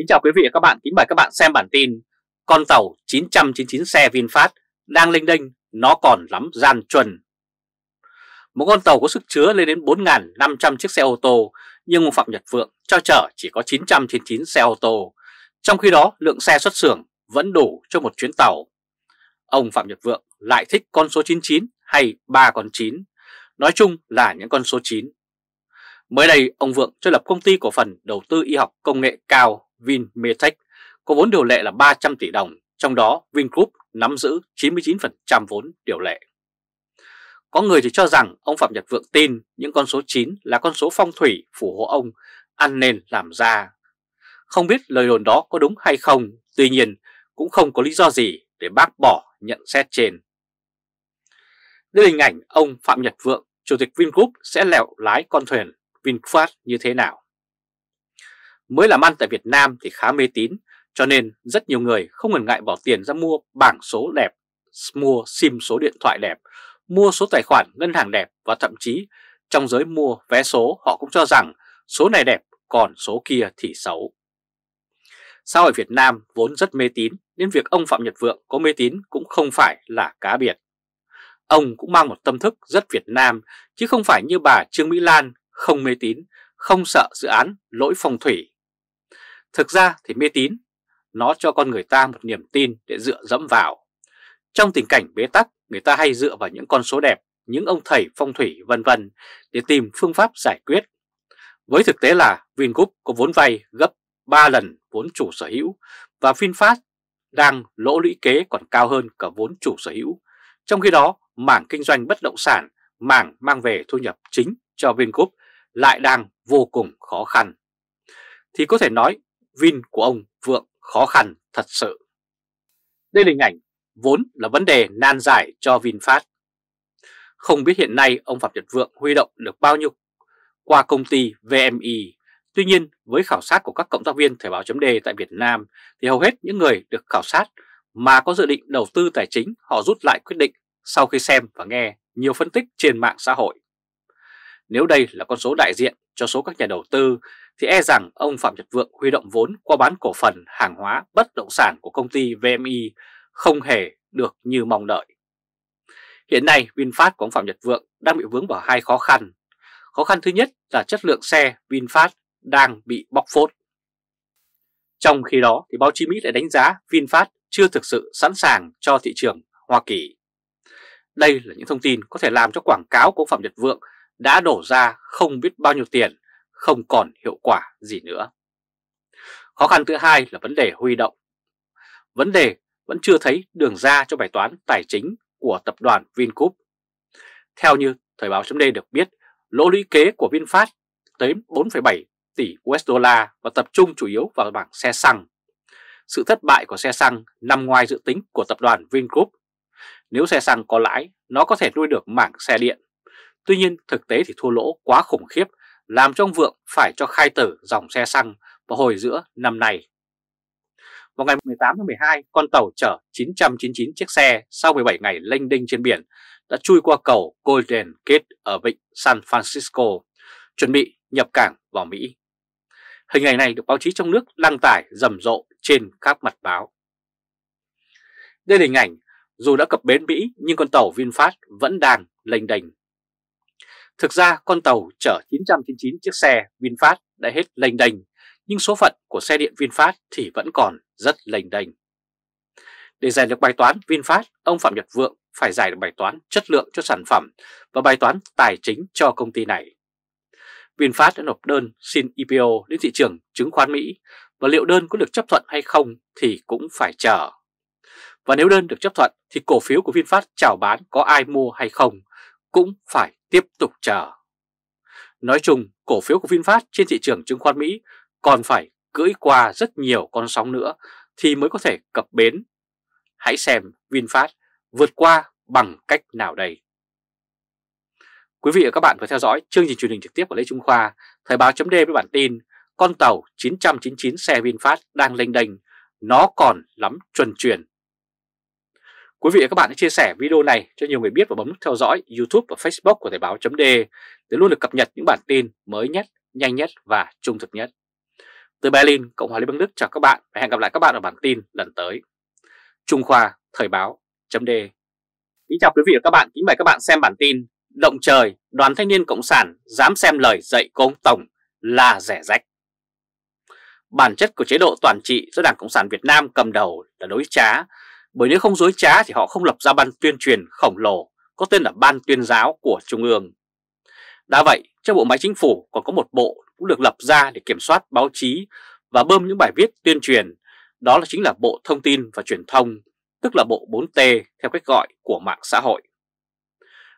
Kính chào quý vị và các bạn, kính mời các bạn xem bản tin Con tàu 999 xe VinFast đang linh đênh, nó còn lắm gian chuẩn Một con tàu có sức chứa lên đến 4.500 chiếc xe ô tô Nhưng ông Phạm Nhật Vượng cho chở chỉ có 999 xe ô tô Trong khi đó lượng xe xuất xưởng vẫn đủ cho một chuyến tàu Ông Phạm Nhật Vượng lại thích con số 99 hay 3 con 9 Nói chung là những con số 9 Mới đây, ông Vượng cho lập công ty cổ phần đầu tư y học công nghệ cao Vinmetech có vốn điều lệ là 300 tỷ đồng, trong đó Vingroup nắm giữ 99% vốn điều lệ. Có người thì cho rằng ông Phạm Nhật Vượng tin những con số 9 là con số phong thủy phù hộ ông ăn nên làm ra. Không biết lời đồn đó có đúng hay không, tuy nhiên cũng không có lý do gì để bác bỏ nhận xét trên. Đây là hình ảnh ông Phạm Nhật Vượng, Chủ tịch Vingroup sẽ lẹo lái con thuyền VinFast như thế nào. Mới làm ăn tại Việt Nam thì khá mê tín, cho nên rất nhiều người không ngần ngại bỏ tiền ra mua bảng số đẹp, mua sim số điện thoại đẹp, mua số tài khoản ngân hàng đẹp và thậm chí trong giới mua vé số họ cũng cho rằng số này đẹp còn số kia thì xấu. Xã ở Việt Nam vốn rất mê tín nên việc ông Phạm Nhật Vượng có mê tín cũng không phải là cá biệt. Ông cũng mang một tâm thức rất Việt Nam chứ không phải như bà Trương Mỹ Lan không mê tín, không sợ dự án lỗi phong thủy Thực ra thì mê tín, nó cho con người ta một niềm tin để dựa dẫm vào. Trong tình cảnh bế tắc, người ta hay dựa vào những con số đẹp, những ông thầy phong thủy vân vân để tìm phương pháp giải quyết. Với thực tế là Vingroup có vốn vay gấp 3 lần vốn chủ sở hữu và VinFast đang lỗ lũy kế còn cao hơn cả vốn chủ sở hữu. Trong khi đó, mảng kinh doanh bất động sản, mảng mang về thu nhập chính cho Vingroup lại đang vô cùng khó khăn. Thì có thể nói Vin của ông Vượng khó khăn thật sự. Đây là hình ảnh vốn là vấn đề nan giải cho VinFast. Không biết hiện nay ông Phạm Nhật Vượng huy động được bao nhiêu qua công ty VMI. E. Tuy nhiên, với khảo sát của các cộng tác viên Thời báo chấm tại Việt Nam thì hầu hết những người được khảo sát mà có dự định đầu tư tài chính họ rút lại quyết định sau khi xem và nghe nhiều phân tích trên mạng xã hội. Nếu đây là con số đại diện cho số các nhà đầu tư, thì e rằng ông Phạm Nhật Vượng huy động vốn qua bán cổ phần hàng hóa bất động sản của công ty VMI không hề được như mong đợi. Hiện nay VinFast của ông Phạm Nhật Vượng đang bị vướng vào hai khó khăn. Khó khăn thứ nhất là chất lượng xe VinFast đang bị bóc phốt. Trong khi đó thì báo chí Mỹ lại đánh giá VinFast chưa thực sự sẵn sàng cho thị trường Hoa Kỳ. Đây là những thông tin có thể làm cho quảng cáo của Phạm Nhật Vượng đã đổ ra không biết bao nhiêu tiền, không còn hiệu quả gì nữa. Khó khăn thứ hai là vấn đề huy động. Vấn đề vẫn chưa thấy đường ra cho bài toán tài chính của tập đoàn Vingroup. Theo như Thời báo chấm được biết, lỗ lũy kế của VinFast tới 4,7 tỷ USD và tập trung chủ yếu vào bảng xe xăng. Sự thất bại của xe xăng nằm ngoài dự tính của tập đoàn Vingroup. Nếu xe xăng có lãi, nó có thể nuôi được mảng xe điện. Tuy nhiên thực tế thì thua lỗ quá khủng khiếp làm cho ông Vượng phải cho khai tử dòng xe xăng vào hồi giữa năm nay. Vào ngày 18 tháng 12, con tàu chở 999 chiếc xe sau 17 ngày lênh đênh trên biển đã chui qua cầu Golden Gate ở vịnh San Francisco, chuẩn bị nhập cảng vào Mỹ. Hình ảnh này được báo chí trong nước đăng tải rầm rộ trên các mặt báo. Đây là hình ảnh, dù đã cập bến Mỹ nhưng con tàu VinFast vẫn đang lênh đênh. Thực ra con tàu chở 999 chiếc xe VinFast đã hết lênh đành nhưng số phận của xe điện VinFast thì vẫn còn rất lênh đành Để giải được bài toán VinFast, ông Phạm Nhật Vượng phải giải được bài toán chất lượng cho sản phẩm và bài toán tài chính cho công ty này. VinFast đã nộp đơn xin IPO e đến thị trường chứng khoán Mỹ và liệu đơn có được chấp thuận hay không thì cũng phải chờ. Và nếu đơn được chấp thuận thì cổ phiếu của VinFast chào bán có ai mua hay không cũng phải tiếp tục chờ. Nói chung, cổ phiếu của VinFast trên thị trường chứng khoán Mỹ còn phải cưỡi qua rất nhiều con sóng nữa thì mới có thể cập bến. Hãy xem VinFast vượt qua bằng cách nào đây. Quý vị và các bạn vừa theo dõi chương trình truyền hình trực tiếp của Lê Trung Khoa, Thời báo chấm với bản tin Con tàu 999 xe VinFast đang lênh đênh, nó còn lắm chuẩn truyền. Quý vị và các bạn hãy chia sẻ video này cho nhiều người biết và bấm nút theo dõi YouTube và Facebook của Thời báo .de để luôn được cập nhật những bản tin mới nhất, nhanh nhất và trung thực nhất. Từ Berlin, Cộng hòa Liên bang Đức chào các bạn và hẹn gặp lại các bạn ở bản tin lần tới. Trung Khoa, Thời báo .de Kính chào quý vị và các bạn, kính mời các bạn xem bản tin Động trời, đoàn thanh niên Cộng sản dám xem lời dạy của ông Tổng là rẻ rách. Bản chất của chế độ toàn trị do Đảng Cộng sản Việt Nam cầm đầu là đối trá, bởi nếu không dối trá thì họ không lập ra ban tuyên truyền khổng lồ có tên là Ban tuyên giáo của Trung ương. Đã vậy, trong bộ máy chính phủ còn có một bộ cũng được lập ra để kiểm soát báo chí và bơm những bài viết tuyên truyền, đó là chính là Bộ Thông tin và Truyền thông, tức là Bộ 4T theo cách gọi của mạng xã hội.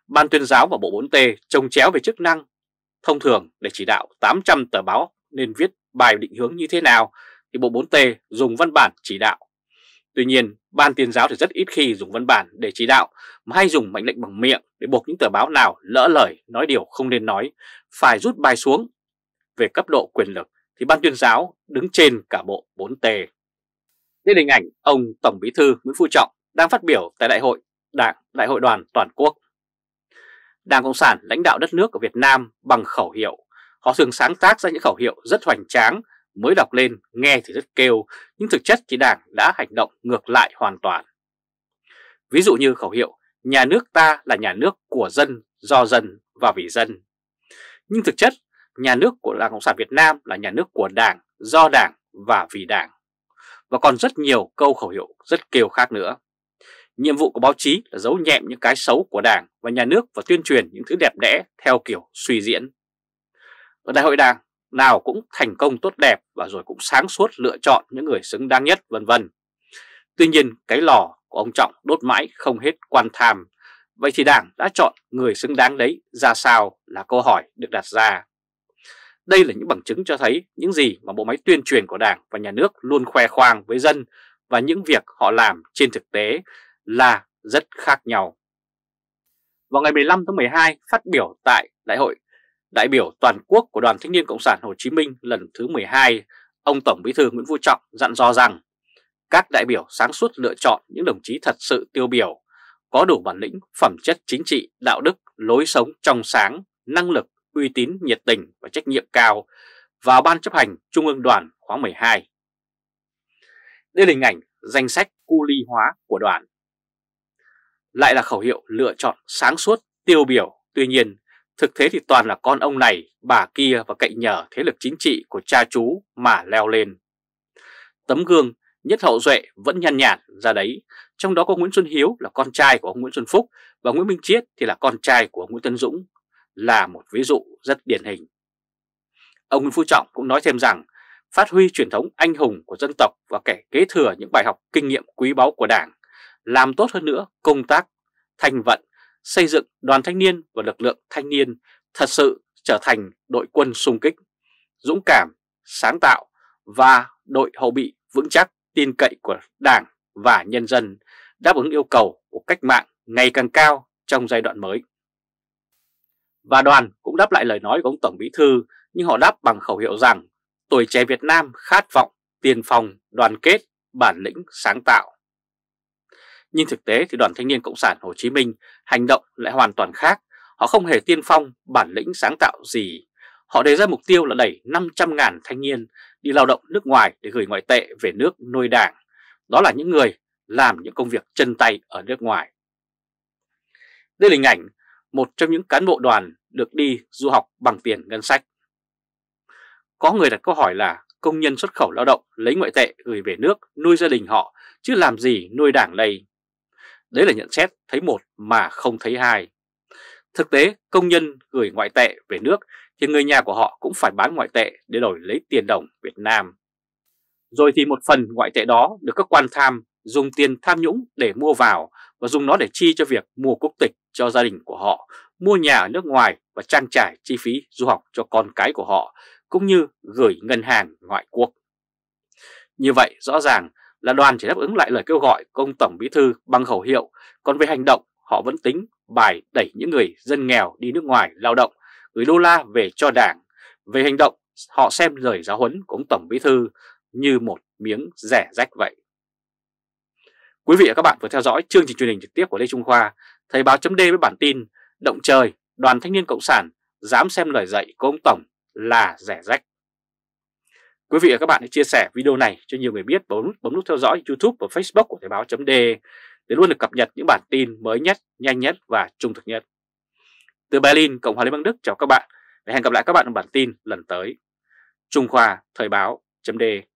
Ban tuyên giáo và Bộ 4T trồng chéo về chức năng, thông thường để chỉ đạo 800 tờ báo nên viết bài định hướng như thế nào thì Bộ 4T dùng văn bản chỉ đạo Tuy nhiên, ban tuyên giáo thì rất ít khi dùng văn bản để chỉ đạo mà hay dùng mệnh lệnh bằng miệng để buộc những tờ báo nào lỡ lời nói điều không nên nói, phải rút bài xuống. Về cấp độ quyền lực thì ban tuyên giáo đứng trên cả bộ 4 tề Đây hình ảnh ông Tổng Bí thư Nguyễn Phú Trọng đang phát biểu tại Đại hội Đảng Đại hội đoàn toàn quốc. Đảng Cộng sản lãnh đạo đất nước ở Việt Nam bằng khẩu hiệu. Họ thường sáng tác ra những khẩu hiệu rất hoành tráng mới đọc lên nghe thì rất kêu, nhưng thực chất thì Đảng đã hành động ngược lại hoàn toàn. Ví dụ như khẩu hiệu, nhà nước ta là nhà nước của dân, do dân và vì dân. Nhưng thực chất, nhà nước của Đảng Cộng sản Việt Nam là nhà nước của Đảng, do Đảng và vì Đảng. Và còn rất nhiều câu khẩu hiệu rất kêu khác nữa. Nhiệm vụ của báo chí là giấu nhẹm những cái xấu của Đảng và nhà nước và tuyên truyền những thứ đẹp đẽ theo kiểu suy diễn. Ở Đại hội Đảng, nào cũng thành công tốt đẹp và rồi cũng sáng suốt lựa chọn những người xứng đáng nhất vân vân. Tuy nhiên cái lò của ông Trọng đốt mãi không hết quan tham. Vậy thì Đảng đã chọn người xứng đáng đấy ra sao là câu hỏi được đặt ra. Đây là những bằng chứng cho thấy những gì mà bộ máy tuyên truyền của Đảng và nhà nước luôn khoe khoang với dân và những việc họ làm trên thực tế là rất khác nhau. Vào ngày 15 tháng 12 phát biểu tại Đại hội Đại biểu toàn quốc của Đoàn Thanh niên Cộng sản Hồ Chí Minh lần thứ 12, ông Tổng Bí thư Nguyễn Phú Trọng dặn dò rằng các đại biểu sáng suốt lựa chọn những đồng chí thật sự tiêu biểu, có đủ bản lĩnh, phẩm chất chính trị, đạo đức, lối sống trong sáng, năng lực, uy tín, nhiệt tình và trách nhiệm cao vào Ban chấp hành Trung ương đoàn khóa 12. Đây là hình ảnh danh sách cu ly hóa của đoàn. Lại là khẩu hiệu lựa chọn sáng suốt, tiêu biểu, tuy nhiên Thực thế thì toàn là con ông này, bà kia và cậy nhờ thế lực chính trị của cha chú mà leo lên. Tấm gương Nhất Hậu Duệ vẫn nhăn nhản ra đấy, trong đó có Nguyễn Xuân Hiếu là con trai của ông Nguyễn Xuân Phúc và Nguyễn Minh Chiết thì là con trai của Nguyễn Tân Dũng, là một ví dụ rất điển hình. Ông Nguyễn Phú Trọng cũng nói thêm rằng, phát huy truyền thống anh hùng của dân tộc và kẻ kế thừa những bài học kinh nghiệm quý báu của Đảng, làm tốt hơn nữa công tác thanh vận xây dựng đoàn thanh niên và lực lượng thanh niên thật sự trở thành đội quân sung kích, dũng cảm, sáng tạo và đội hậu bị vững chắc, tin cậy của Đảng và nhân dân đáp ứng yêu cầu của cách mạng ngày càng cao trong giai đoạn mới. Và đoàn cũng đáp lại lời nói của ông Tổng Bí Thư nhưng họ đáp bằng khẩu hiệu rằng tuổi trẻ Việt Nam khát vọng, tiền phòng, đoàn kết, bản lĩnh, sáng tạo nhưng thực tế thì Đoàn Thanh niên Cộng sản Hồ Chí Minh hành động lại hoàn toàn khác. Họ không hề tiên phong, bản lĩnh sáng tạo gì. Họ đề ra mục tiêu là đẩy 500.000 thanh niên đi lao động nước ngoài để gửi ngoại tệ về nước nuôi đảng. Đó là những người làm những công việc chân tay ở nước ngoài. Đây là hình ảnh một trong những cán bộ đoàn được đi du học bằng tiền ngân sách. Có người đặt câu hỏi là công nhân xuất khẩu lao động lấy ngoại tệ gửi về nước nuôi gia đình họ chứ làm gì nuôi đảng đây. Đấy là nhận xét thấy một mà không thấy hai. Thực tế, công nhân gửi ngoại tệ về nước thì người nhà của họ cũng phải bán ngoại tệ để đổi lấy tiền đồng Việt Nam. Rồi thì một phần ngoại tệ đó được các quan tham dùng tiền tham nhũng để mua vào và dùng nó để chi cho việc mua quốc tịch cho gia đình của họ, mua nhà ở nước ngoài và trang trải chi phí du học cho con cái của họ, cũng như gửi ngân hàng ngoại quốc. Như vậy rõ ràng là đoàn chỉ đáp ứng lại lời kêu gọi của ông Tổng Bí Thư bằng khẩu hiệu, còn về hành động họ vẫn tính bài đẩy những người dân nghèo đi nước ngoài lao động, gửi đô la về cho đảng. Về hành động, họ xem lời giáo huấn của ông Tổng Bí Thư như một miếng rẻ rách vậy. Quý vị và các bạn vừa theo dõi chương trình truyền hình trực tiếp của Lê Trung Khoa, Thời báo chấm với bản tin Động trời, Đoàn Thanh niên Cộng sản dám xem lời dạy của ông Tổng là rẻ rách. Quý vị và các bạn hãy chia sẻ video này cho nhiều người biết bấm nút, bấm nút theo dõi YouTube và Facebook của Thời báo .d để luôn được cập nhật những bản tin mới nhất, nhanh nhất và trung thực nhất. Từ Berlin, Cộng hòa Liên bang Đức chào các bạn và hẹn gặp lại các bạn trong bản tin lần tới. Trung Khoa Thời báo .d